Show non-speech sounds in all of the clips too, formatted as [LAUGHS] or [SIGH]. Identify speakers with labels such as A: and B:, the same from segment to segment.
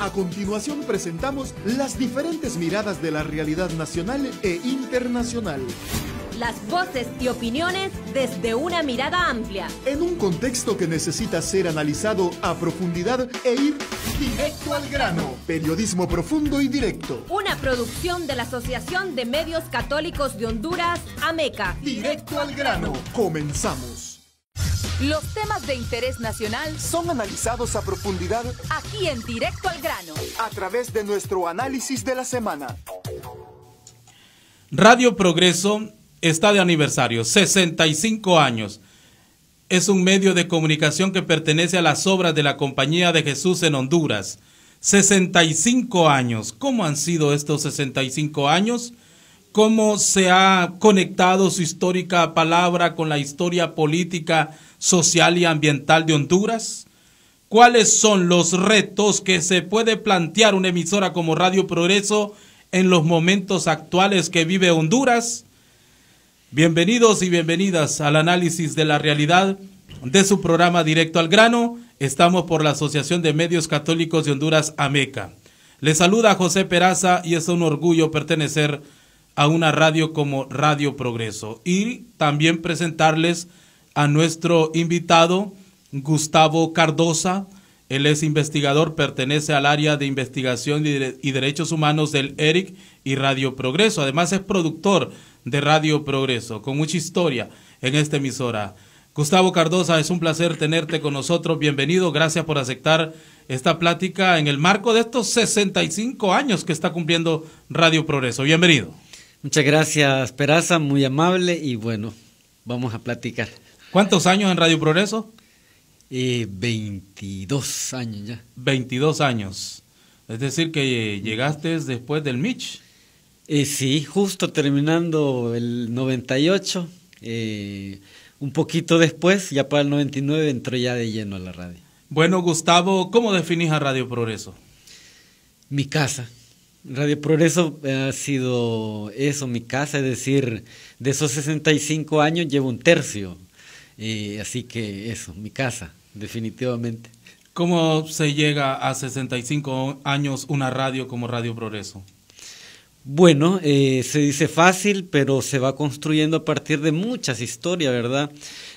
A: A continuación presentamos las diferentes miradas de la realidad nacional e internacional. Las voces y opiniones desde una mirada amplia. En un contexto que necesita ser analizado a profundidad e ir directo al grano. Periodismo profundo y directo. Una producción de la Asociación de Medios Católicos de Honduras, AMECA. Directo al grano. Comenzamos. Los temas de interés nacional son analizados a profundidad aquí en Directo al Grano a través de nuestro análisis de la semana.
B: Radio Progreso está de aniversario, 65 años. Es un medio de comunicación que pertenece a las obras de la Compañía de Jesús en Honduras. 65 años. ¿Cómo han sido estos 65 años? ¿Cómo se ha conectado su histórica palabra con la historia política Social y Ambiental de Honduras? ¿Cuáles son los retos que se puede plantear una emisora como Radio Progreso en los momentos actuales que vive Honduras? Bienvenidos y bienvenidas al análisis de la realidad de su programa Directo al Grano. Estamos por la Asociación de Medios Católicos de Honduras, AMECA. Les saluda José Peraza y es un orgullo pertenecer a una radio como Radio Progreso y también presentarles a nuestro invitado, Gustavo Cardosa. Él es investigador, pertenece al área de investigación y derechos humanos del ERIC y Radio Progreso. Además es productor de Radio Progreso, con mucha historia en esta emisora. Gustavo Cardosa, es un placer tenerte con nosotros. Bienvenido, gracias por aceptar esta plática en el marco de estos 65 años que está cumpliendo Radio Progreso. Bienvenido. Muchas gracias, Peraza, muy amable y bueno, vamos a platicar. ¿Cuántos años en Radio Progreso? 22 eh, años ya. 22 años. Es decir, que llegaste después del Mitch.
C: Eh, sí, justo terminando el 98. Eh, un poquito después, ya para el 99, entró ya de lleno a la radio. Bueno, Gustavo, ¿cómo definís a Radio Progreso? Mi casa. Radio Progreso ha sido eso, mi casa, es decir, de esos 65 años llevo un tercio eh, así que eso, mi casa, definitivamente.
B: ¿Cómo se llega a 65 años una radio como Radio Progreso?
C: Bueno, eh, se dice fácil, pero se va construyendo a partir de muchas historias, ¿verdad?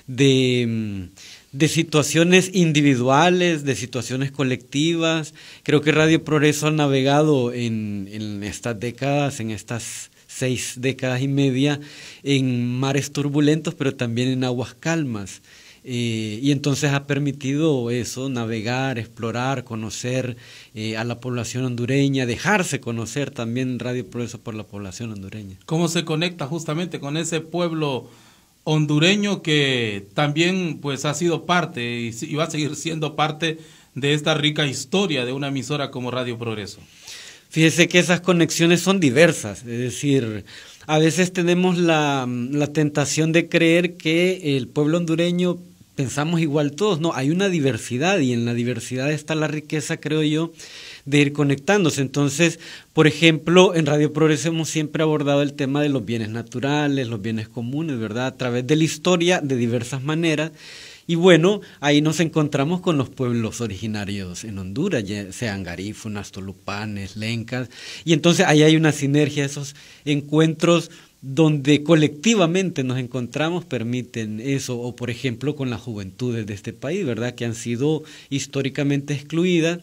C: De, mm, de situaciones individuales, de situaciones colectivas. Creo que Radio Progreso ha navegado en, en estas décadas, en estas seis décadas y media en mares turbulentos, pero también en aguas calmas. Eh, y entonces ha permitido eso, navegar, explorar, conocer eh, a la población hondureña, dejarse conocer también Radio Progreso por la
B: población hondureña. ¿Cómo se conecta justamente con ese pueblo hondureño que también pues ha sido parte y va a seguir siendo parte de esta rica historia de una emisora como Radio Progreso?
C: Fíjese que esas conexiones son diversas, es decir, a veces tenemos la, la tentación de creer que el pueblo hondureño pensamos igual todos, no, hay una diversidad y en la diversidad está la riqueza, creo yo, de ir conectándose. Entonces, por ejemplo, en Radio Progreso hemos siempre abordado el tema de los bienes naturales, los bienes comunes, ¿verdad? A través de la historia, de diversas maneras. Y bueno, ahí nos encontramos con los pueblos originarios en Honduras, ya sean garífunas, tolupanes, lencas, y entonces ahí hay una sinergia, esos encuentros donde colectivamente nos encontramos permiten eso, o por ejemplo con las juventudes de este país, ¿verdad? Que han sido históricamente excluidas,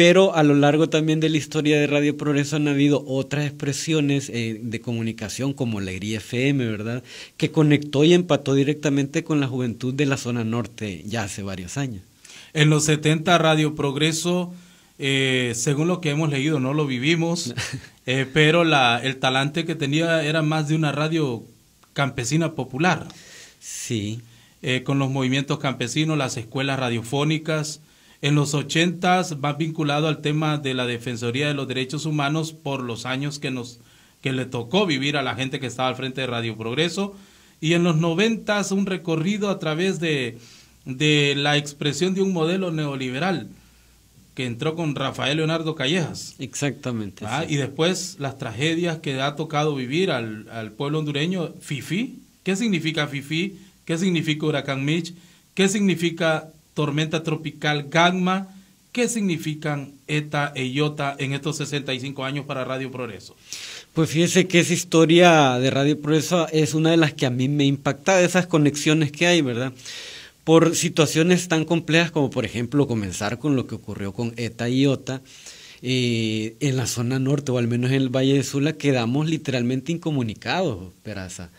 C: pero a lo largo también de la historia de Radio Progreso han habido otras expresiones eh, de comunicación como Alegría FM, ¿verdad? Que conectó y empató directamente
B: con la juventud de la zona norte ya hace varios años. En los 70 Radio Progreso, eh, según lo que hemos leído, no lo vivimos, [LAUGHS] eh, pero el talante que tenía era más de una radio campesina popular. Sí. con los movimientos campesinos, las escuelas radiofónicas, en los ochentas va vinculado al tema de la Defensoría de los Derechos Humanos por los años que nos que le tocó vivir a la gente que estaba al frente de Radio Progreso y en los noventas un recorrido a través de, de la expresión de un modelo neoliberal que entró con Rafael Leonardo Callejas. Exactamente. ¿Ah? Y después las tragedias que ha tocado vivir al, al pueblo hondureño, FIFI. ¿Qué significa FIFI? ¿Qué significa Huracán Mitch? ¿Qué significa tormenta tropical Gagma. ¿Qué significan ETA e IOTA en estos 65 años para Radio Progreso?
C: Pues fíjese que esa historia de Radio Progreso es una de las que a mí me impacta, esas conexiones que hay, ¿verdad? Por situaciones tan complejas como, por ejemplo, comenzar con lo que ocurrió con ETA y e IOTA. Eh, en la zona norte, o al menos en el Valle de Sula, quedamos literalmente incomunicados, Peraza.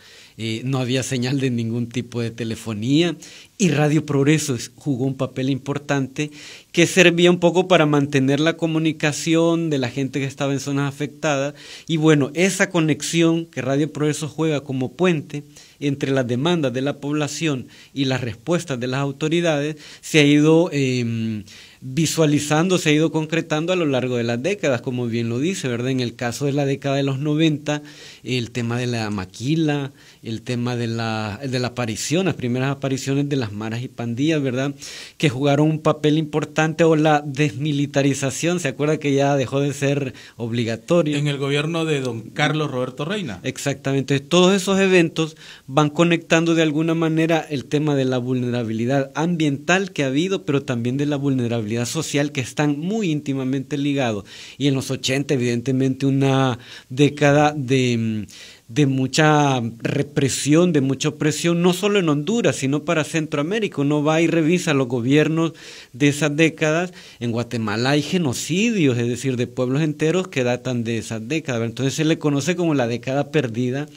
C: Eh, no había señal de ningún tipo de telefonía y Radio Progreso jugó un papel importante que servía un poco para mantener la comunicación de la gente que estaba en zonas afectadas y bueno, esa conexión que Radio Progreso juega como puente entre las demandas de la población y las respuestas de las autoridades se ha ido em, visualizando, se ha ido concretando a lo largo de las décadas, como bien lo dice, ¿verdad? En el caso de la década de los 90, el tema de la maquila, el tema de la, de aparición, las primeras apariciones de las maras y pandillas, ¿verdad? Que jugaron un papel importante o la desmilitarización, ¿se acuerda que ya dejó de ser obligatorio? En el gobierno de don Carlos Roberto Reina. Exactamente, todos esos eventos van conectando de alguna manera el tema de la vulnerabilidad ambiental que ha habido, pero también de la vulnerabilidad social que están muy íntimamente ligados. Y en los 80, evidentemente, una década de Mm, de, mucha represión, de mucha opresión, no solo en Honduras, sino para Centroamérica. Uno va y revisa los gobiernos de esas décadas. En Guatemala hay genocidios, es decir, de pueblos enteros que datan de esas décadas. Entonces se le conoce como la década perdida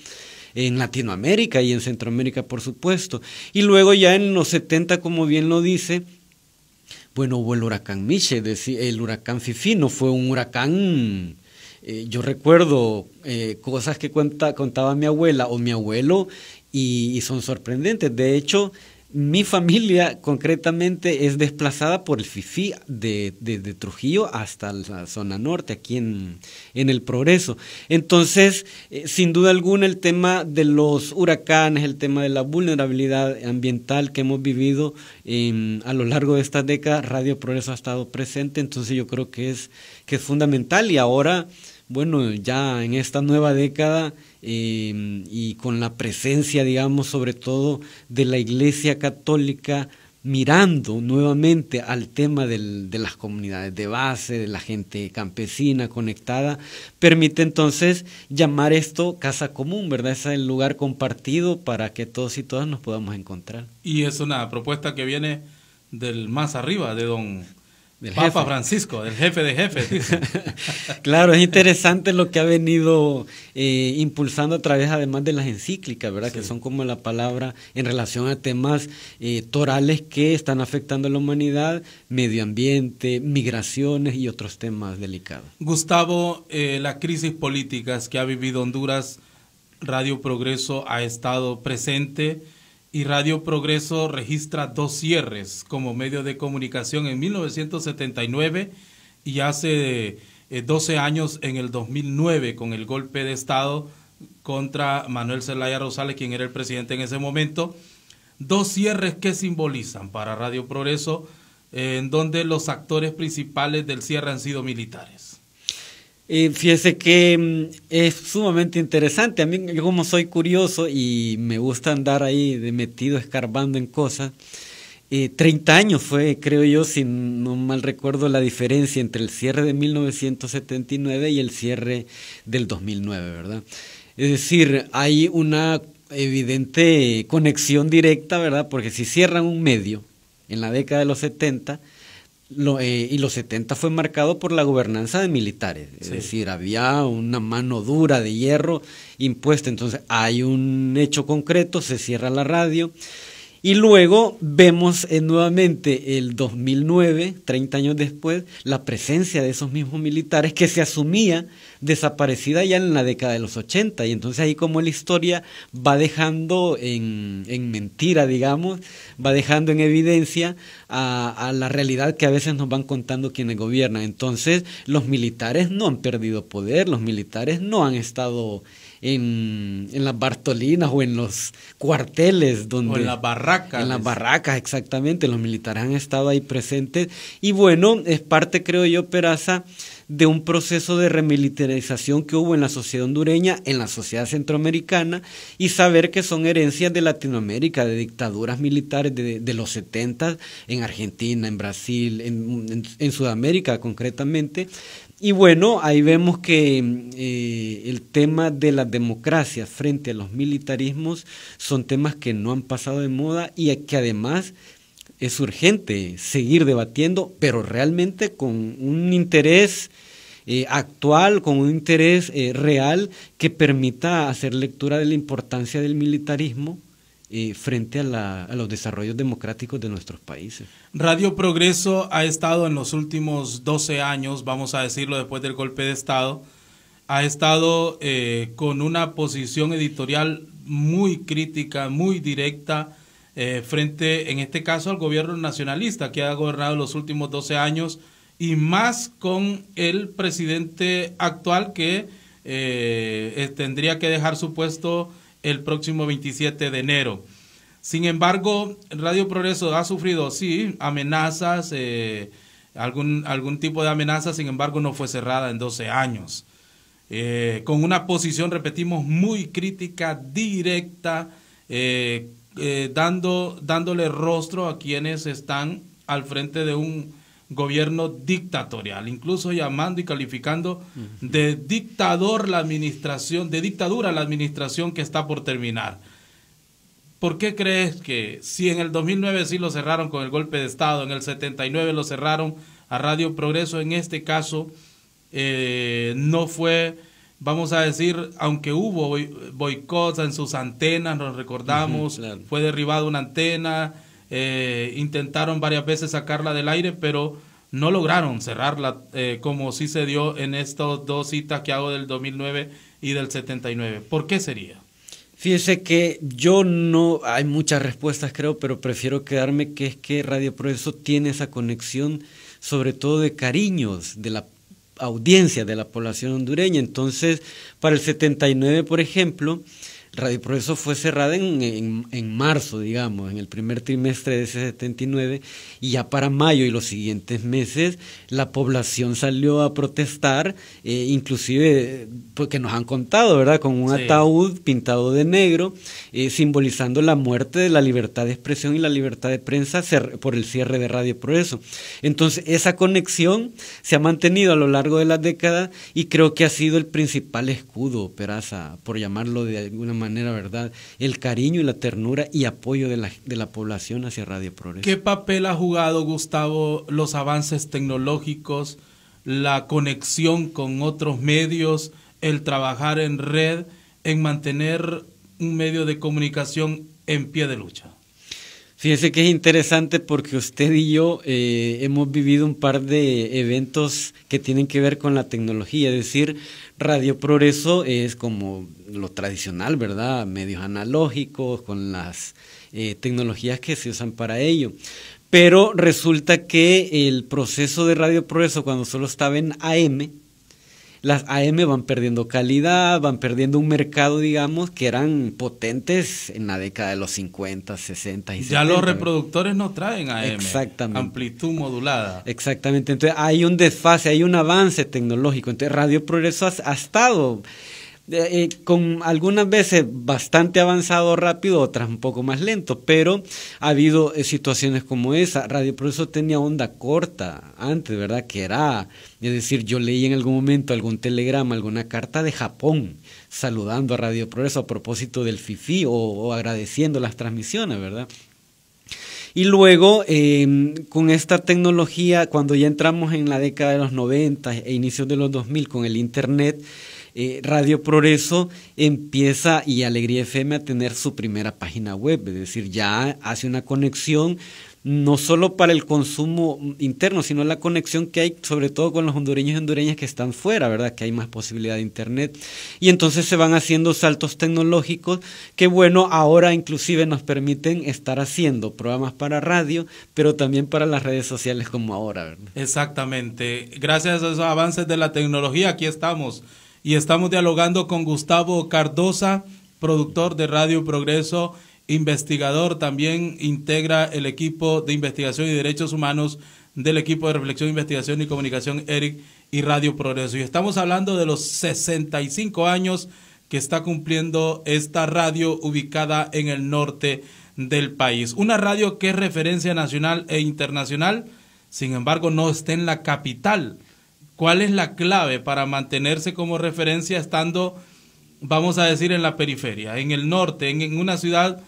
C: en Latinoamérica y en Centroamérica, por supuesto. Y luego ya en los 70, como bien lo dice, bueno, hubo el huracán Miche, el huracán no fue un huracán eh, yo recuerdo eh, cosas que cuenta, contaba mi abuela o mi abuelo y, son sorprendentes. De hecho, mi familia concretamente es desplazada por el FIFI de, Trujillo hasta la zona norte, aquí en, el Progreso. Entonces, eh, sin duda alguna, el tema de los huracanes, el tema de la vulnerabilidad ambiental que hemos vivido em, a lo largo de esta década, Radio Progreso ha estado presente, entonces yo creo que es, que es fundamental y ahora bueno, ya en esta nueva década em, y con la presencia, digamos, sobre todo de la Iglesia Católica, mirando nuevamente al tema de las comunidades de base, de la gente campesina conectada, permite entonces llamar esto casa común, ¿verdad? es el lugar compartido para que todos y todas nos podamos encontrar.
B: Y es una propuesta que viene del más arriba, de don Papa Francisco, el jefe de jefes. [LAUGHS]
C: claro, es interesante lo que ha venido eh, impulsando a través, además de las encíclicas, ¿verdad? Que son como la palabra en relación a temas eh, torales que están afectando a la humanidad, medio ambiente, migraciones y otros temas delicados.
B: Gustavo, eh, las crisis políticas que ha vivido Honduras, Radio Progreso ha estado presente y Radio Progreso registra dos cierres como medio de comunicación en 1979 y hace 12 eh, años en el 2009 con el golpe de Estado contra Manuel Zelaya Rosales, quien era el presidente en ese momento. Dos cierres que simbolizan para Radio Progreso, eh, en donde los actores principales del cierre han sido militares
C: fíjese que mm, es sumamente interesante. A mí, yo como soy curioso y me gusta andar ahí de metido escarbando en cosas, eh, 30 años fue, creo yo, si no mal recuerdo, la diferencia entre el cierre de 1979 y el cierre del 2009, ¿verdad? Es decir, hay una evidente conexión directa, ¿verdad? Porque si cierran un medio en la década de los 70, eh, y los 70 fue marcado por la gobernanza de militares, es decir, había una mano dura de hierro impuesta, entonces hay un hecho concreto, se cierra la radio, y luego vemos eh, nuevamente el 2009, 30 años después, la presencia de esos mismos militares que se asumía desaparecida ya en la década de los 80. Y entonces ahí como la historia va dejando en, mentira, digamos, va dejando en evidencia a, a, la realidad que a veces nos van contando quienes gobiernan. Entonces los militares no han perdido poder, los militares no han estado en, en las Bartolinas o en los cuarteles donde... O en las barracas. En las barracas, exactamente. Los militares han estado ahí presentes. Y bueno, es parte, creo yo, Peraza, de un proceso de remilitarización que hubo en la sociedad hondureña, en la sociedad centroamericana, y saber que son herencias de Latinoamérica, de dictaduras militares de, los 70 en Argentina, en Brasil, en, en Sudamérica concretamente, y bueno, ahí vemos que mm, eh, el tema de la democracia frente a los militarismos son temas que no han pasado de moda y que además es urgente seguir debatiendo, pero realmente con un interés eh, actual, con un interés eh, real que permita hacer lectura de la importancia del militarismo frente a, los desarrollos democráticos de nuestros países.
B: Radio Progreso ha estado en los últimos 12 años, vamos a decirlo después del golpe de Estado, ha estado eh, con una posición editorial muy crítica, muy directa, eh, frente, en este caso, al gobierno nacionalista que ha gobernado los últimos 12 años y más con el presidente actual que eh, tendría que dejar su puesto el próximo 27 de enero. Sin embargo, Radio Progreso ha sufrido, sí, amenazas, eh, algún, algún tipo de amenaza, sin embargo, no fue cerrada en 12 años. Eh, con una posición, repetimos, muy crítica, directa, eh, dando, dándole rostro a quienes están al frente de un gobierno dictatorial, incluso llamando y calificando de dictador la administración, de dictadura la administración que está por terminar. ¿Por qué crees que si en el 2009 sí lo cerraron con el golpe de Estado, en el 79 lo cerraron a Radio Progreso, en este caso eh, no fue, vamos a decir, aunque hubo boicots en sus antenas, nos recordamos, fue derribada una antena, eh, intentaron varias veces sacarla del aire, pero no lograron cerrarla eh, como sí se dio en estas dos citas que hago del 2009 y del 79. ¿Por qué sería?
C: Fíjese que yo no, hay muchas respuestas creo, pero prefiero quedarme que es que Radio Progreso tiene esa conexión sobre todo de cariños de la audiencia, de la población hondureña. Entonces, para el 79, por ejemplo, Radio Progreso fue cerrada en, marzo, digamos, en el primer trimestre de ese 79, y ya para mayo y los siguientes meses la población salió a protestar, eh, inclusive, porque pues, nos han contado, ¿verdad?, con un ataúd pintado de negro, eh, simbolizando la muerte de la libertad de expresión y la libertad de prensa por el cierre de Radio Progreso. Entonces, esa conexión se ha mantenido a lo largo de las décadas y creo que ha sido el principal escudo, Peraza, por llamarlo de alguna manera manera, ¿verdad? El cariño y la ternura y apoyo de la, de la población hacia Radio Progreso. ¿Qué
B: papel ha jugado, Gustavo, los avances tecnológicos, la conexión con otros medios, el trabajar en red, en mantener un medio de comunicación en pie de lucha?
C: Fíjese que es interesante porque usted y yo eh, hemos vivido un par de eventos que tienen que ver con la tecnología, es decir, Radio Progreso es como lo tradicional, ¿verdad? Medios analógicos, con las eh, tecnologías que se usan para ello. Pero resulta que el proceso de Radio Progreso, cuando solo estaba en AM, las AM van perdiendo calidad, van perdiendo un mercado, digamos, que eran potentes en la década de los 50, 60 y 70. Ya los reproductores no traen AM. Exactamente. Amplitud modulada. Exactamente. Entonces hay un desfase, hay un avance tecnológico. Entonces Radio Progreso ha, estado... Eh, eh, con algunas veces bastante avanzado rápido, otras un poco más lento, pero ha habido eh, situaciones como esa. Radio Progreso tenía onda corta antes, ¿verdad? Que era es decir, yo leí en algún momento algún telegrama, alguna carta de Japón saludando a Radio Progreso a propósito del FIFI o, agradeciendo las transmisiones, ¿verdad? Y luego, em, con esta tecnología, cuando ya entramos en la década de los 90 e inicios de los 2000 con el Internet, eh, Radio Progreso empieza y Alegría FM a tener su primera página web, es decir, ya hace una conexión no solo para el consumo interno, sino la conexión que hay sobre todo con los hondureños y hondureñas que están fuera, ¿verdad? Que hay más posibilidad de Internet. Y entonces se van haciendo saltos tecnológicos que, bueno, ahora inclusive nos permiten estar haciendo programas para radio, pero también para las redes sociales como ahora, ¿verdad?
B: Exactamente. Gracias a esos avances de la tecnología, aquí estamos. Y estamos dialogando con Gustavo Cardosa, productor de Radio Progreso investigador, también integra el equipo de investigación y derechos humanos del equipo de reflexión, investigación y comunicación ERIC y Radio Progreso. Y estamos hablando de los 65 años que está cumpliendo esta radio ubicada en el norte del país. Una radio que es referencia nacional e internacional, sin embargo no está en la capital. ¿Cuál es la clave para mantenerse como referencia estando, vamos a decir, en la periferia, en el norte, en, en una ciudad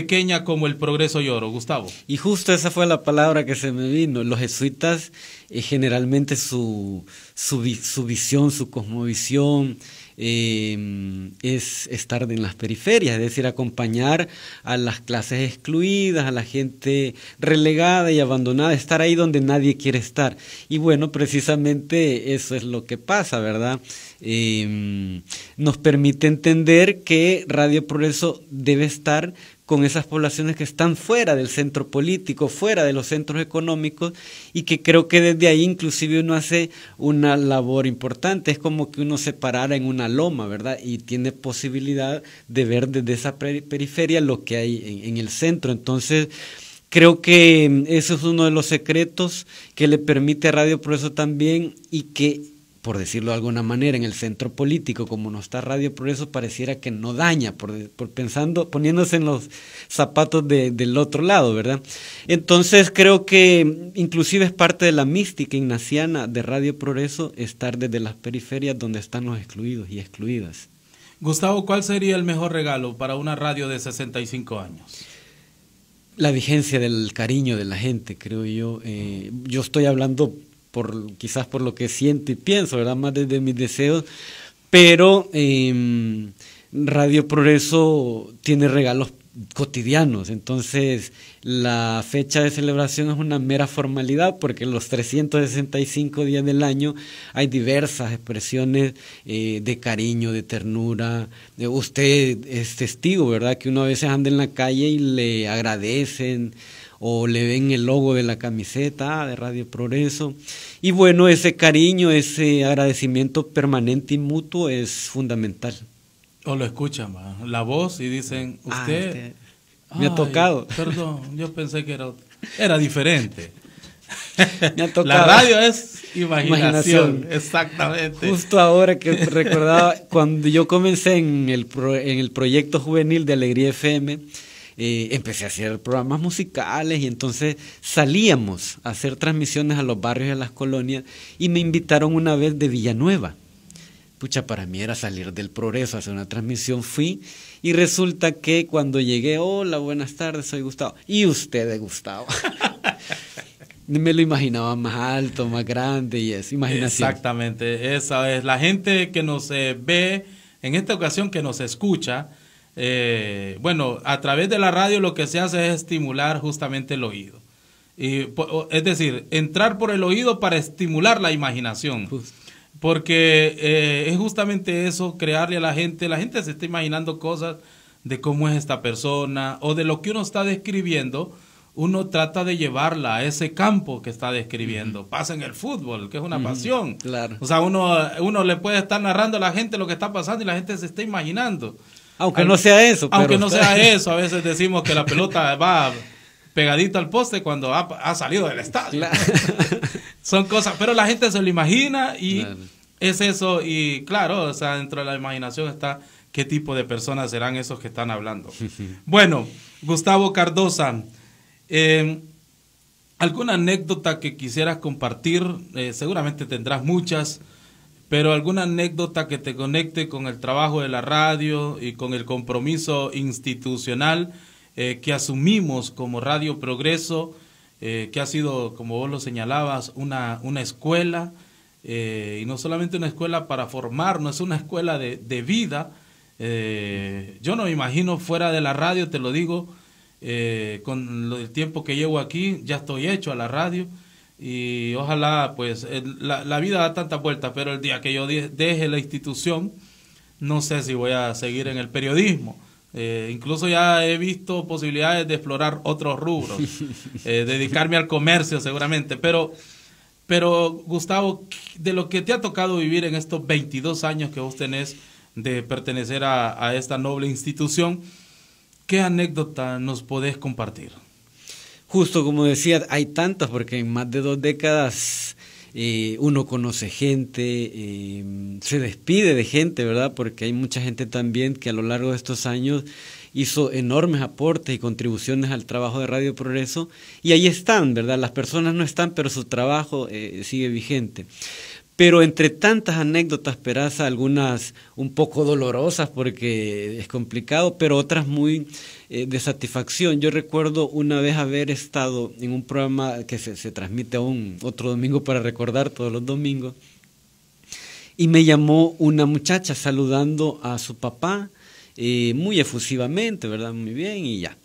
B: pequeña como el progreso lloro Gustavo.
C: Y justo esa fue la palabra que se me vino. Los jesuitas, eh, generalmente su, su, visión, su cosmovisión, eh, es estar en las periferias, es decir, acompañar a las clases excluidas, a la gente relegada y abandonada, estar ahí donde nadie quiere estar. Y bueno, precisamente eso es lo que pasa, ¿verdad? Eh, nos permite entender que Radio Progreso debe estar con esas poblaciones que están fuera del centro político, fuera de los centros económicos y que creo que desde ahí inclusive uno hace una labor importante. Es como que uno se parara en una loma, ¿verdad? Y tiene posibilidad de ver desde esa periferia lo que hay en, el centro. Entonces, creo que mm, eso es uno de los secretos que le permite a Radio Progreso también y que por decirlo de alguna manera, en el centro político, como no está Radio Progreso, pareciera que no daña, por, pensando, poniéndose en los zapatos del otro lado, ¿verdad? Entonces creo que mm, inclusive es parte de la mística ignaciana de Radio Progreso estar desde las periferias donde están los excluidos y excluidas.
B: Gustavo, ¿cuál sería el mejor regalo para una radio de 65 años?
C: la vigencia del cariño de la gente, creo yo. Eh, yo estoy hablando por, quizás por lo que siento y pienso, ¿verdad? Más desde mis deseos, pero em, Radio Progreso tiene regalos cotidianos, entonces la fecha de celebración es una mera formalidad porque los 365 días del año hay diversas expresiones eh, de cariño, de ternura. Eh, usted es testigo, ¿verdad? Que uno a veces anda en la calle y le agradecen o le ven el logo de la camiseta de Radio Progreso. Y bueno, ese cariño, ese agradecimiento permanente y mutuo es fundamental.
B: O lo escuchan, la voz y dicen, ah, usted... Me ha tocado. [LAUGHS] Perdón, yo pensé que era, era diferente. [LAUGHS] Me tocado. La radio es imaginación, exactamente. Justo
C: ahora que [LAUGHS] recordaba, cuando yo comencé en el, en el proyecto juvenil de Alegría FM, empecé a hacer programas musicales y entonces salíamos a hacer transmisiones a los barrios y a las colonias y me invitaron una vez de Villanueva. Pucha, para mí era salir del progreso, hacer una transmisión, fui y resulta que cuando llegué, hola, buenas tardes, soy Gustavo. Y usted es Gustavo. [LAUGHS] Me lo imaginaba más alto, más grande y es
B: imaginación. Exactamente, esa es. La gente que nos eh, ve en esta ocasión, que nos escucha, eh, bueno, a través de la radio lo que se hace es estimular justamente el oído. Y, es decir, entrar por el oído para estimular la imaginación. Porque eh, es justamente eso, crearle a la gente, la gente se está imaginando cosas de cómo es esta persona o de lo que uno está describiendo, uno trata de llevarla a ese campo que está describiendo. Pasa en el fútbol, que es una pasión. O sea, uno, uno le puede estar narrando a la gente lo que está pasando y la gente se está imaginando. Aunque no sea eso. aunque no sea eso, a veces decimos que la pelota va pegadita al poste cuando ha, salido del estadio. [LAUGHS] Son cosas, pero la gente se lo imagina y es eso. Y claro, o sea, dentro de la imaginación está qué tipo de personas serán esos que están hablando. [LAUGHS] bueno, Gustavo Cardosa, em, ¿alguna anécdota que quisieras compartir? Eh, seguramente tendrás muchas pero alguna anécdota que te conecte con el trabajo de la radio y con el compromiso institucional eh, que asumimos como Radio Progreso, eh, que ha sido, como vos lo señalabas, una, escuela, eh, y no solamente una escuela para formarnos, es una escuela de, de vida. yo no me imagino fuera de la radio, te lo digo, con el tiempo que llevo aquí, ya estoy hecho a la radio y ojalá pues la, vida da tantas vueltas, pero el día que yo deje la institución, no sé si voy a seguir en el periodismo. Eh, incluso ya he visto posibilidades de explorar otros rubros, [LAUGHS] eh, dedicarme al comercio seguramente, pero, pero Gustavo, de lo que te ha tocado vivir en estos 22 años que vos tenés de pertenecer a, a esta noble institución, ¿qué anécdota nos podés compartir?
C: Justo como decía, hay tantas, porque en más de dos décadas eh, uno conoce gente, em, se despide de gente, ¿verdad? Porque hay mucha gente también que a lo largo de estos años hizo enormes aportes y contribuciones al trabajo de Radio Progreso y ahí están, ¿verdad? Las personas no están, pero su trabajo eh, sigue vigente. Pero entre tantas anécdotas, Peraza, algunas un poco dolorosas porque es complicado, pero otras muy eh, de satisfacción. Yo recuerdo una vez haber estado en un programa que se, se transmite un otro domingo para recordar todos los domingos, y me llamó una muchacha saludando a su papá eh, muy efusivamente, ¿verdad? Muy bien, y ya.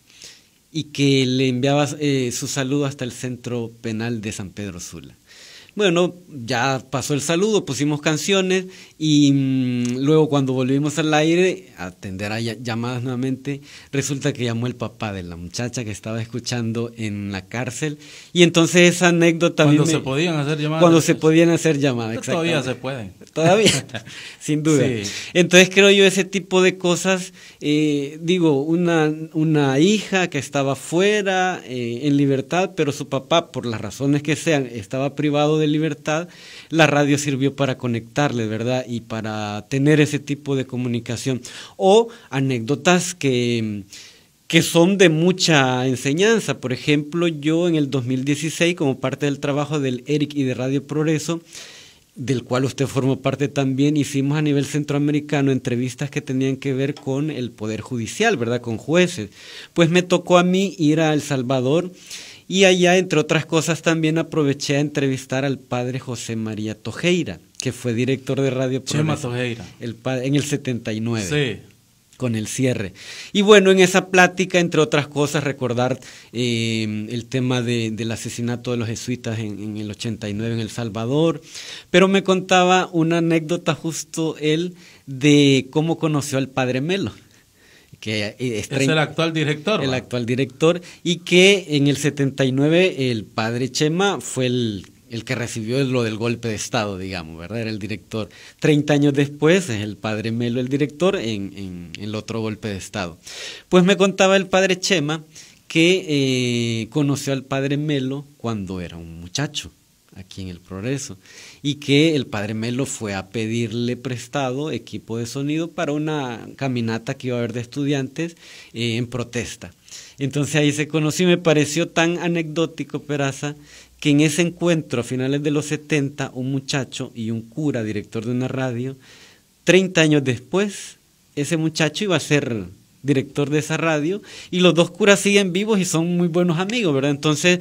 C: Y que le enviaba eh, su saludo hasta el centro penal de San Pedro Sula. Bueno, ya pasó el saludo, pusimos canciones y mm, luego cuando volvimos al aire a atender a llamadas nuevamente, resulta que llamó el papá de la muchacha que estaba escuchando en la cárcel y entonces esa anécdota... Cuando se podían hacer llamadas. Cuando se pues. podían hacer llamadas, Todavía se pueden. [LAUGHS] Todavía, [LAUGHS] sin duda. Entonces creo yo ese tipo de cosas, eh, digo, una, una hija que estaba fuera, eh, en libertad, pero su papá, por las razones que sean, estaba privado de libertad, la radio sirvió para conectarle, ¿verdad? Y para tener ese tipo de comunicación. O anécdotas que que son de mucha enseñanza. Por ejemplo, yo en el 2016, como parte del trabajo del ERIC y de Radio Progreso, del cual usted formó parte también, hicimos a nivel centroamericano entrevistas que tenían que ver con el Poder Judicial, ¿verdad? Con jueces. Pues me tocó a mí ir a El Salvador y allá, entre otras cosas, también aproveché a entrevistar al padre José María Tojeira, que fue director de Radio Chema Tojeira. en el 79. con el cierre. Y bueno, en esa plática, entre otras cosas, recordar eh, el tema del asesinato de los jesuitas en, el 89 en El Salvador, pero me contaba una anécdota justo él de cómo conoció al padre Melo. Eh, es, el actual director. El actual director y que en el 79 el padre Chema fue el, el que recibió lo del golpe de Estado, digamos, ¿verdad? Era el director. Treinta años después es el padre Melo el director en, el otro golpe de Estado. Pues me contaba el padre Chema que eh, conoció al padre Melo cuando era un muchacho aquí en el Progreso, y que el padre Melo fue a pedirle prestado equipo de sonido para una caminata que iba a haber de estudiantes eh, en protesta. Entonces ahí se conoció y me pareció tan anecdótico, Peraza, que en ese encuentro a finales de los 70, un muchacho y un cura, director de una radio, 30 años después, ese muchacho iba a ser director de esa radio y los dos curas siguen vivos y son muy buenos amigos, ¿verdad? Entonces,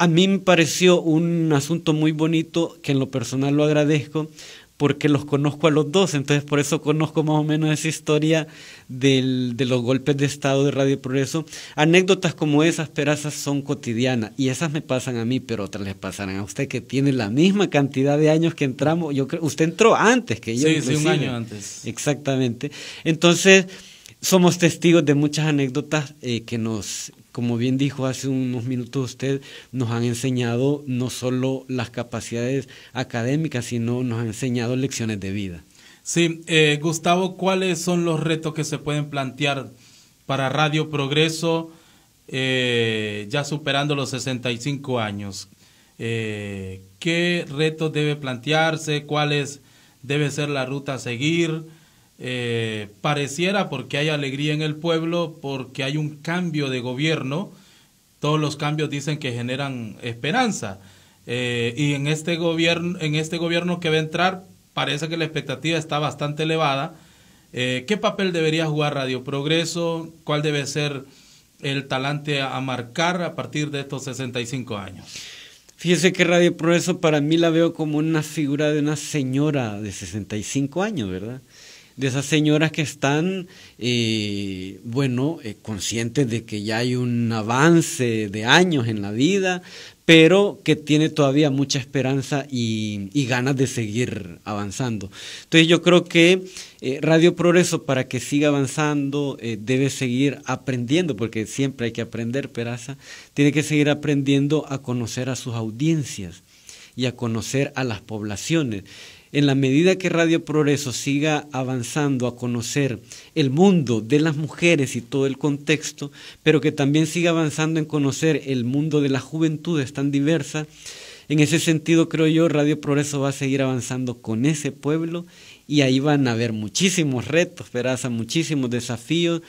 C: a mí me pareció un asunto muy bonito, que en lo personal lo agradezco, porque los conozco a los dos, entonces por eso conozco más o menos esa historia de los golpes de Estado de Radio Progreso. Anécdotas como esas, perazas, son cotidianas y esas me pasan a mí, pero otras les pasarán a usted que tiene la misma cantidad de años que entramos. Yo usted entró antes que yo. Sí, sí, un año antes. Exactamente. Entonces, somos testigos de muchas anécdotas eh, que nos como bien dijo hace unos minutos usted, nos han enseñado no solo las capacidades académicas, sino nos han enseñado lecciones de vida.
B: Sí, eh, Gustavo, ¿cuáles son los retos que se pueden plantear para Radio Progreso eh, ya superando los 65 años? Eh, ¿Qué retos debe plantearse? ¿Cuáles debe ser la ruta a seguir? eh, pareciera porque hay alegría en el pueblo, porque hay un cambio de gobierno, todos los cambios dicen que generan esperanza. Eh, y en este gobierno, en este gobierno que va a entrar, parece que la expectativa está bastante elevada. Eh, ¿Qué papel debería jugar Radio Progreso? ¿Cuál debe ser el talante a, marcar a partir de estos 65 años?
C: Fíjese que Radio Progreso para mí la veo como una figura de una señora de 65 años, ¿verdad? de esas señoras que están, eh, bueno, eh, conscientes de que ya hay un avance de años en la vida, pero que tiene todavía mucha esperanza y, ganas de seguir avanzando. Entonces yo creo que eh, Radio Progreso, para que siga avanzando, debe seguir aprendiendo, porque siempre hay que aprender, Peraza, tiene que seguir aprendiendo a conocer a sus audiencias y a conocer a las poblaciones en la medida que Radio Progreso siga avanzando a conocer el mundo de las mujeres y todo el contexto, pero que también siga avanzando en conocer el mundo de juventud juventudes tan diversa en ese sentido creo yo Radio Progreso va a seguir avanzando con ese pueblo y ahí van a haber muchísimos retos, muchísimos desafíos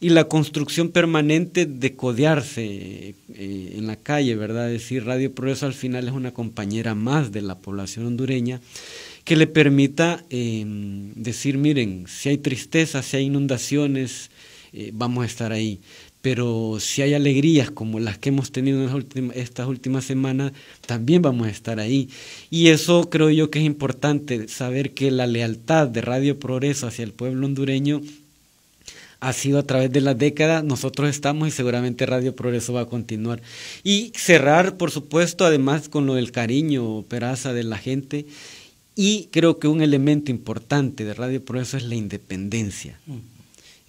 C: y la construcción permanente de codearse eh, en la calle, ¿verdad? Es decir, Radio Progreso al final es una compañera más de la población hondureña que le permita eh, decir, miren, si hay tristeza, si hay inundaciones, eh, vamos a estar ahí. Pero si hay alegrías como las que hemos tenido en estas últimas semanas, también vamos a estar ahí. Y eso creo yo que es importante, saber que la lealtad de Radio Progreso hacia el pueblo hondureño ha sido a través de las décadas, nosotros estamos y seguramente Radio Progreso va a continuar. Y cerrar, por supuesto, además con lo del cariño, peraza de la gente, y creo que un elemento importante de Radio Progreso es la independencia. Mm.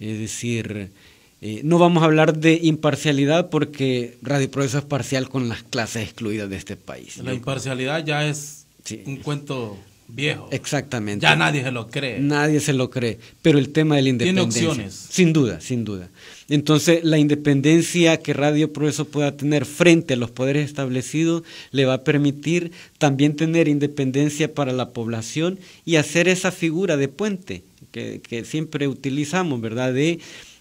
C: Es decir, eh, no vamos a hablar de imparcialidad porque Radio Progreso es parcial con las clases excluidas de este país. La
B: imparcialidad ya es un cuento viejo.
C: Exactamente. Ya nadie se lo cree. Nadie se lo cree. Pero el tema de la independencia. Tiene opciones. Sin duda, sin duda. Entonces, la independencia que Radio Progreso pueda tener frente a los poderes establecidos le va a permitir también tener independencia para la población y hacer esa figura de puente que, siempre utilizamos, ¿verdad? De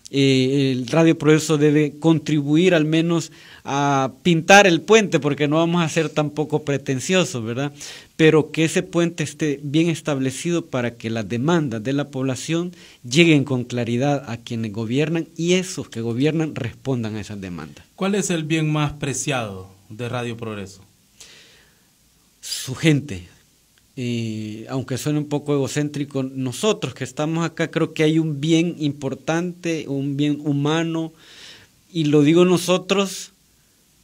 C: eh, el Radio Progreso debe contribuir al menos a pintar el puente, porque no vamos a ser tampoco pretenciosos, ¿verdad? Pero que ese puente esté bien establecido para que las demandas de la población lleguen con claridad a quienes gobiernan y esos que gobiernan respondan a esas demandas.
B: ¿Cuál es el bien más preciado de Radio Progreso?
C: Su gente, y aunque suene un poco egocéntrico, nosotros que estamos acá creo que hay un bien importante, un bien humano, y lo digo nosotros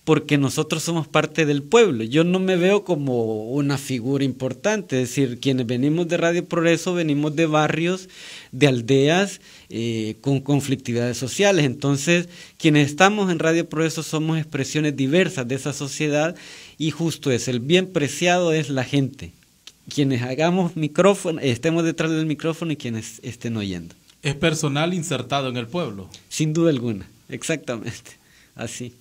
C: porque nosotros somos parte del pueblo. Yo no me veo como una figura importante, es decir, quienes venimos de Radio Progreso venimos de barrios, de aldeas eh, con conflictividades sociales. Entonces, quienes estamos en Radio Progreso somos expresiones diversas de esa sociedad y justo es, el bien preciado es la gente quienes hagamos micrófono, eh, estemos detrás del micrófono y quienes estén oyendo.
B: Es personal insertado en el pueblo. Sin duda alguna, exactamente, [LAUGHS] así.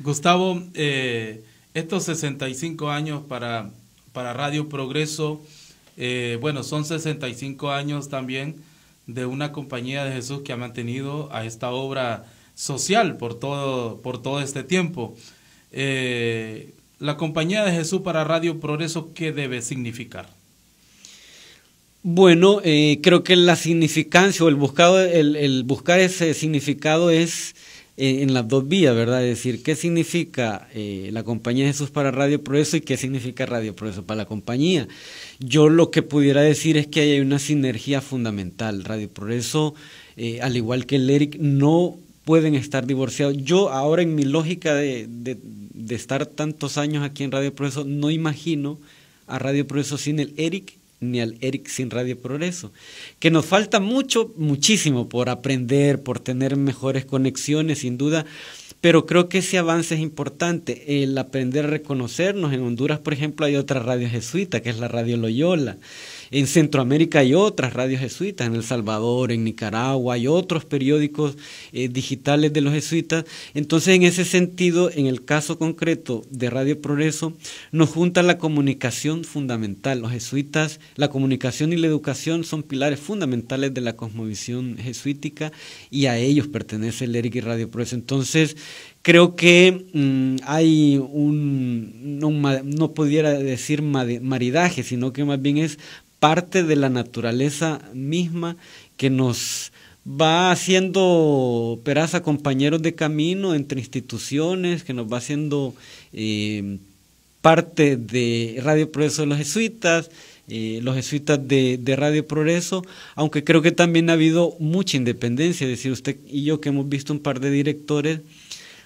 B: Gustavo, eh, estos 65 años para, para Radio Progreso, eh, bueno, son 65 años también de una compañía de Jesús que ha mantenido a esta obra social por todo, por todo este tiempo. Eh, la compañía de Jesús para Radio Progreso, ¿qué debe significar?
C: Bueno, eh, creo que la significancia o el, buscado, el, buscar ese significado es eh, en las dos vías, ¿verdad? Es decir, ¿qué significa eh, la compañía de Jesús para Radio Progreso y qué significa Radio Progreso para la compañía? Yo lo que pudiera decir es que hay una sinergia fundamental. Radio Progreso, al igual que el ERIC, no pueden estar divorciados. Yo ahora en mi lógica de, de, estar tantos años aquí en Radio Progreso, no imagino a Radio Progreso sin el Eric ni al Eric sin Radio Progreso. Que nos falta mucho, muchísimo por aprender, por tener mejores conexiones, sin duda, pero creo que ese avance es importante, el aprender a reconocernos. En Honduras, por ejemplo, hay otra radio jesuita, que es la Radio Loyola. En Centroamérica hay otras radios jesuitas, en El Salvador, en Nicaragua, hay otros periódicos eh, digitales de los jesuitas. Entonces, en ese sentido, en el caso concreto de Radio Progreso, nos junta la comunicación fundamental. Los jesuitas, la comunicación y la educación son pilares fundamentales de la cosmovisión jesuítica y a ellos pertenece el ERIC y Radio Progreso. Entonces, creo que mm, hay un, no, no pudiera decir maridaje, sino que más bien es parte de la naturaleza misma que nos va haciendo peraza compañeros de camino entre instituciones, que nos va haciendo eh, parte de Radio Progreso de los Jesuitas, eh, los jesuitas de, de, Radio Progreso, aunque creo que también ha habido mucha independencia, es decir, usted y yo que hemos visto un par de directores,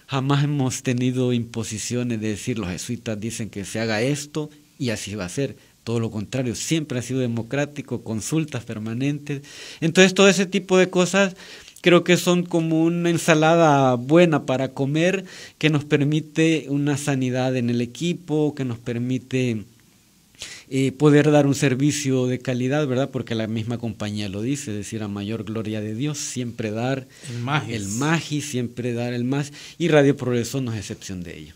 C: jamás hemos tenido imposiciones de decir los jesuitas dicen que se haga esto y así va a ser todo lo contrario, siempre ha sido democrático, consultas permanentes. Entonces, todo ese tipo de cosas creo que son como una ensalada buena para comer que nos permite una sanidad en el equipo, que nos permite eh, poder dar un servicio de calidad, ¿verdad? Porque la misma compañía lo dice, es decir, a mayor gloria de Dios, siempre dar el magi, siempre dar el más, y Radio Progreso no es excepción de ello.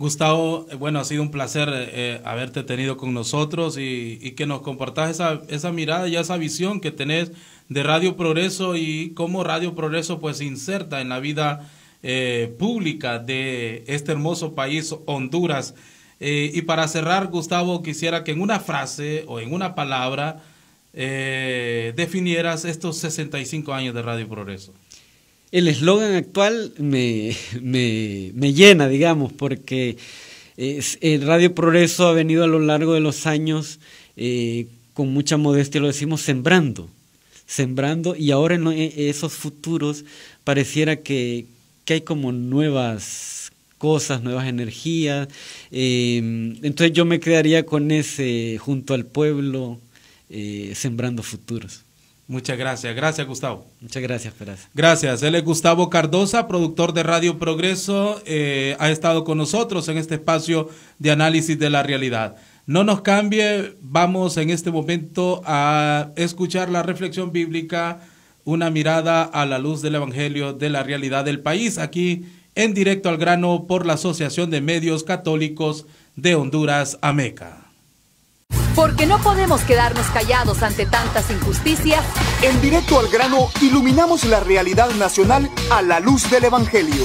B: Gustavo, eh, bueno, ha sido un placer eh, eh, haberte tenido con nosotros y, que nos compartas esa, mirada y esa visión que tenés de Radio Progreso y cómo Radio Progreso pues se inserta en la vida pública de este hermoso país, Honduras. y para cerrar, Gustavo, quisiera que en una frase o en una palabra definieras estos 65 años de Radio Progreso
C: el eslogan actual me, llena, digamos, porque el eh, Radio Progreso ha venido a lo largo de los años, eh, con mucha modestia lo decimos, sembrando, sembrando, y ahora en esos futuros pareciera que, hay como nuevas cosas, nuevas energías. Eh, entonces yo me quedaría con ese junto al pueblo,
B: sembrando futuros. Muchas gracias. Gracias, Gustavo. Muchas gracias, Peraza. Gracias. Él es Gustavo Cardosa, productor de Radio Progreso. Eh, ha estado con nosotros en este espacio de análisis de la realidad. No nos cambie. Vamos en este momento a escuchar la reflexión bíblica, una mirada a la luz del Evangelio de la realidad del país, aquí en directo al grano por la Asociación de Medios Católicos de Honduras, AMECA.
A: Porque no podemos quedarnos callados ante tantas injusticias. En directo al grano, iluminamos la realidad nacional a la luz del Evangelio.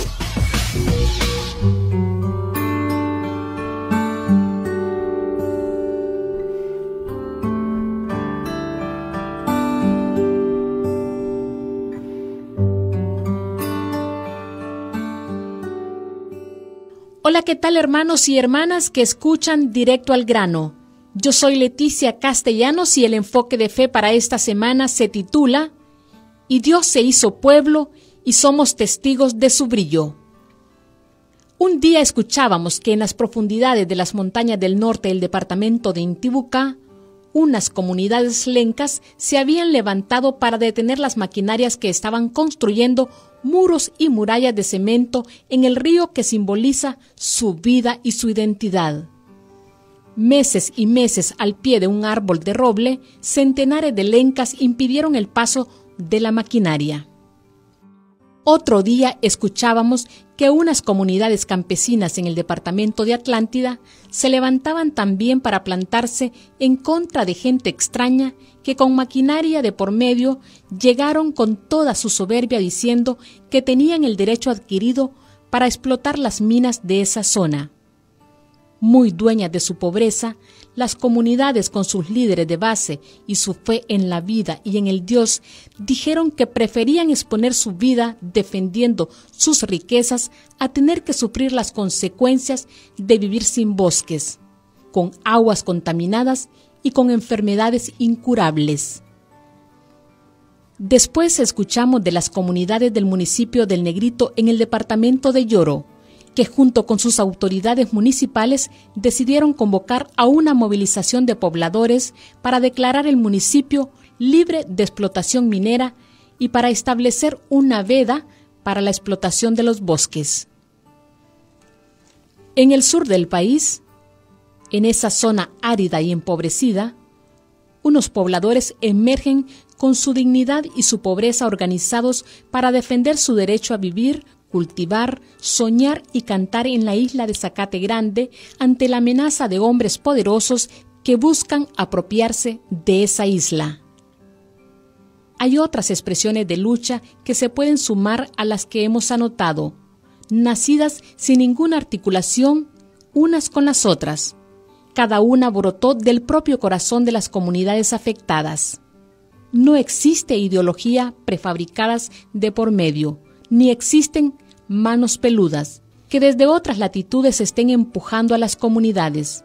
A: Hola, ¿qué tal hermanos y hermanas que escuchan directo al grano? Yo soy Leticia Castellanos y el enfoque de fe para esta semana se titula Y Dios se hizo pueblo y somos testigos de su brillo. Un día escuchábamos que en las profundidades de las montañas del norte del departamento de Intibucá, unas comunidades lencas se habían levantado para detener las maquinarias que estaban construyendo muros y murallas de cemento en el río que simboliza su vida y su identidad. Meses y meses al pie de un árbol de roble, centenares de lencas impidieron el paso de la maquinaria. Otro día escuchábamos que unas comunidades campesinas en el departamento de Atlántida se levantaban también para plantarse en contra de gente extraña que con maquinaria de por medio llegaron con toda su soberbia diciendo que tenían el derecho adquirido para explotar las minas de esa zona muy dueñas de su pobreza, las comunidades con sus líderes de base y su fe en la vida y en el Dios dijeron que preferían exponer su vida defendiendo sus riquezas a tener que sufrir las consecuencias de vivir sin bosques, con aguas contaminadas y con enfermedades incurables. Después escuchamos de las comunidades del municipio del Negrito en el departamento de Lloro que junto con sus autoridades municipales decidieron convocar a una movilización de pobladores para declarar el municipio libre de explotación minera y para establecer una veda para la explotación de los bosques. En el sur del país, en esa zona árida y empobrecida, unos pobladores emergen con su dignidad y su pobreza organizados para defender su derecho a vivir cultivar, soñar y cantar en la isla de Zacate Grande ante la amenaza de hombres poderosos que buscan apropiarse de esa isla. Hay otras expresiones de lucha que se pueden sumar a las que hemos anotado, nacidas sin ninguna articulación unas con las otras. Cada una brotó del propio corazón de las comunidades afectadas. No existe ideología prefabricadas de por medio ni existen manos peludas que desde otras latitudes estén empujando a las comunidades.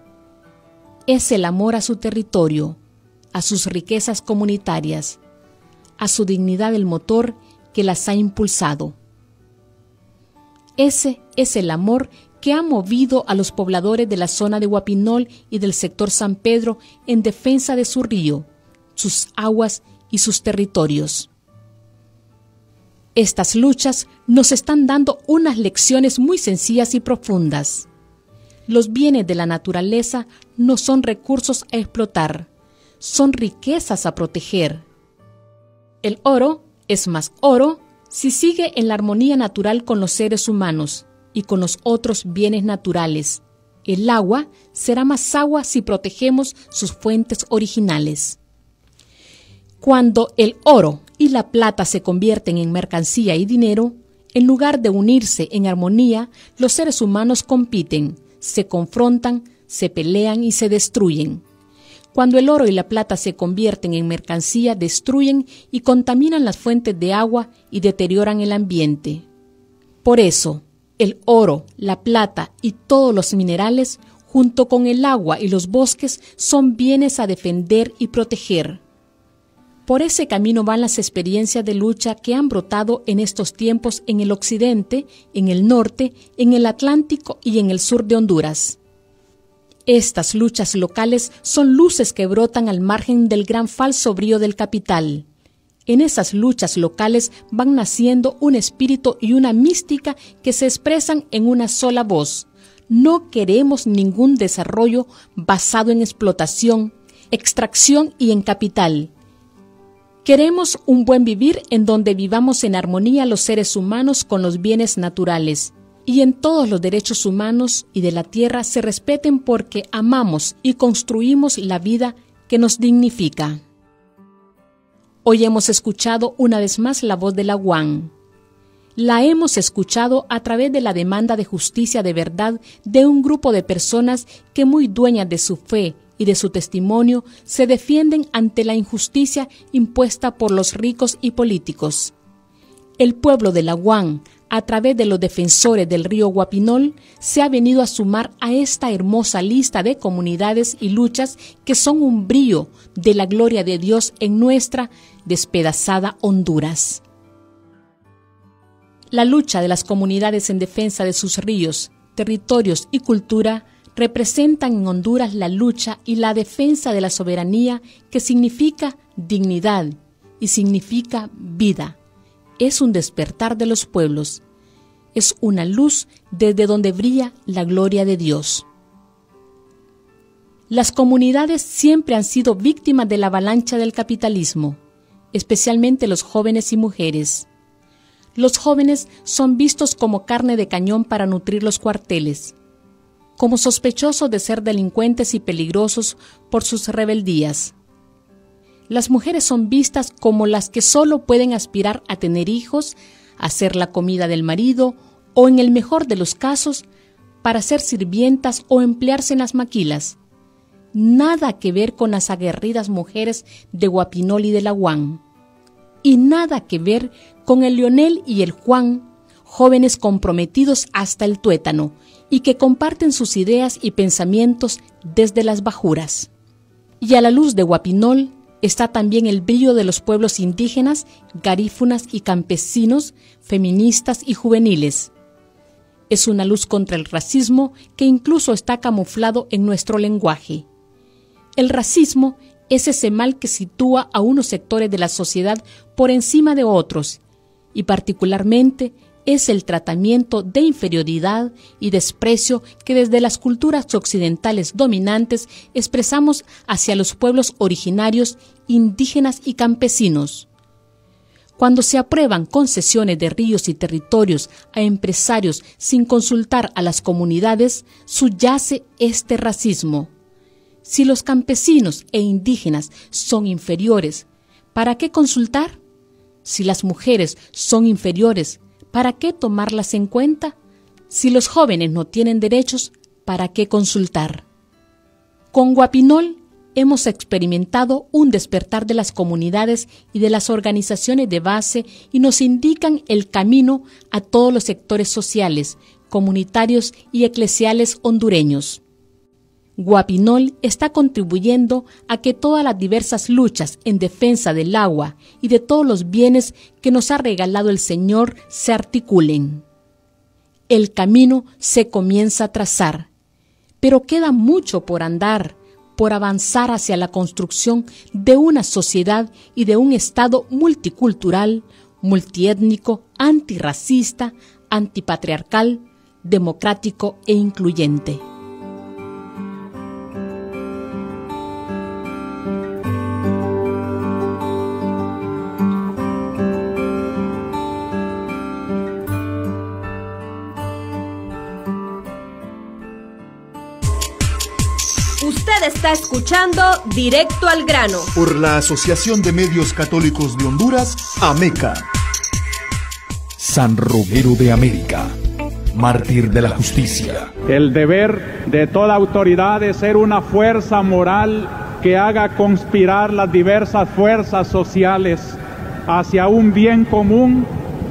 A: Es el amor a su territorio, a sus riquezas comunitarias, a su dignidad el motor que las ha impulsado. Ese es el amor que ha movido a los pobladores de la zona de Guapinol y del sector San Pedro en defensa de su río, sus aguas y sus territorios. Estas luchas nos están dando unas lecciones muy sencillas y profundas. Los bienes de la naturaleza no son recursos a explotar, son riquezas a proteger. El oro es más oro si sigue en la armonía natural con los seres humanos y con los otros bienes naturales. El agua será más agua si protegemos sus fuentes originales. Cuando el oro y la plata se convierten en mercancía y dinero, en lugar de unirse en armonía, los seres humanos compiten, se confrontan, se pelean y se destruyen. Cuando el oro y la plata se convierten en mercancía, destruyen y contaminan las fuentes de agua y deterioran el ambiente. Por eso, el oro, la plata y todos los minerales, junto con el agua y los bosques, son bienes a defender y proteger. Por ese camino van las experiencias de lucha que han brotado en estos tiempos en el occidente, en el norte, en el Atlántico y en el sur de Honduras. Estas luchas locales son luces que brotan al margen del gran falso brío del capital. En esas luchas locales van naciendo un espíritu y una mística que se expresan en una sola voz. No queremos ningún desarrollo basado en explotación, extracción y en capital. Queremos un buen vivir en donde vivamos en armonía los seres humanos con los bienes naturales y en todos los derechos humanos y de la tierra se respeten porque amamos y construimos la vida que nos dignifica. Hoy hemos escuchado una vez más la voz de la UAN. La hemos escuchado a través de la demanda de justicia de verdad de un grupo de personas que muy dueñas de su fe y de su testimonio se defienden ante la injusticia impuesta por los ricos y políticos. El pueblo de La Laguán, a través de los defensores del río Guapinol, se ha venido a sumar a esta hermosa lista de comunidades y luchas que son un brillo de la gloria de Dios en nuestra despedazada Honduras. La lucha de las comunidades en defensa de sus ríos, territorios y cultura representan en Honduras la lucha y la defensa de la soberanía que significa dignidad y significa vida. Es un despertar de los pueblos. Es una luz desde donde brilla la gloria de Dios. Las comunidades siempre han sido víctimas de la avalancha del capitalismo, especialmente los jóvenes y mujeres. Los jóvenes son vistos como carne de cañón para nutrir los cuarteles como sospechosos de ser delincuentes y peligrosos por sus rebeldías. Las mujeres son vistas como las que solo pueden aspirar a tener hijos, hacer la comida del marido o, en el mejor de los casos, para ser sirvientas o emplearse en las maquilas. Nada que ver con las aguerridas mujeres de Guapinol y de la Guan. Y nada que ver con el Lionel y el Juan, jóvenes comprometidos hasta el tuétano y que comparten sus ideas y pensamientos desde las bajuras. Y a la luz de Guapinol está también el brillo de los pueblos indígenas, garífunas y campesinos, feministas y juveniles. Es una luz contra el racismo que incluso está camuflado en nuestro lenguaje. El racismo es ese mal que sitúa a unos sectores de la sociedad por encima de otros, y particularmente es el tratamiento de inferioridad y desprecio que desde las culturas occidentales dominantes expresamos hacia los pueblos originarios, indígenas y campesinos. Cuando se aprueban concesiones de ríos y territorios a empresarios sin consultar a las comunidades, subyace este racismo. Si los campesinos e indígenas son inferiores, ¿para qué consultar? Si las mujeres son inferiores, ¿para qué tomarlas en cuenta? Si los jóvenes no tienen derechos, ¿para qué consultar? Con Guapinol hemos experimentado un despertar de las comunidades y de las organizaciones de base y nos indican el camino a todos los sectores sociales, comunitarios y eclesiales hondureños. Guapinol está contribuyendo a que todas las diversas luchas en defensa del agua y de todos los bienes que nos ha regalado el Señor se articulen. El camino se comienza a trazar, pero queda mucho por andar, por avanzar hacia la construcción de una sociedad y de un Estado multicultural, multiétnico, antirracista, antipatriarcal, democrático e incluyente. está escuchando Directo al Grano. Por la Asociación de Medios Católicos de Honduras, AMECA.
B: San Romero de América, mártir de la justicia. El deber de toda autoridad es ser una fuerza moral que haga conspirar las diversas fuerzas sociales hacia un bien común,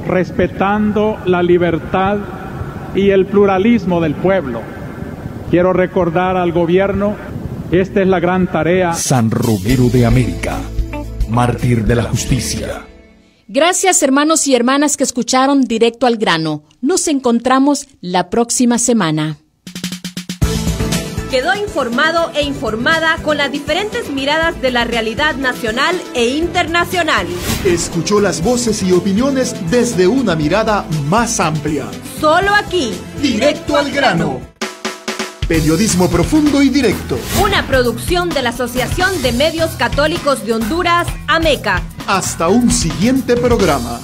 B: respetando la libertad y el pluralismo del pueblo. Quiero recordar al gobierno esta es la gran tarea. San Romero de América, mártir de la justicia.
A: Gracias hermanos y hermanas que escucharon directo al grano. Nos encontramos la próxima semana. Quedó informado e informada con las diferentes miradas de la realidad nacional e internacional. Escuchó las voces y opiniones desde una mirada más amplia. Solo aquí, directo al grano Periodismo profundo y directo. Una producción de la Asociación de Medios Católicos de Honduras, AMECA. Hasta un siguiente programa.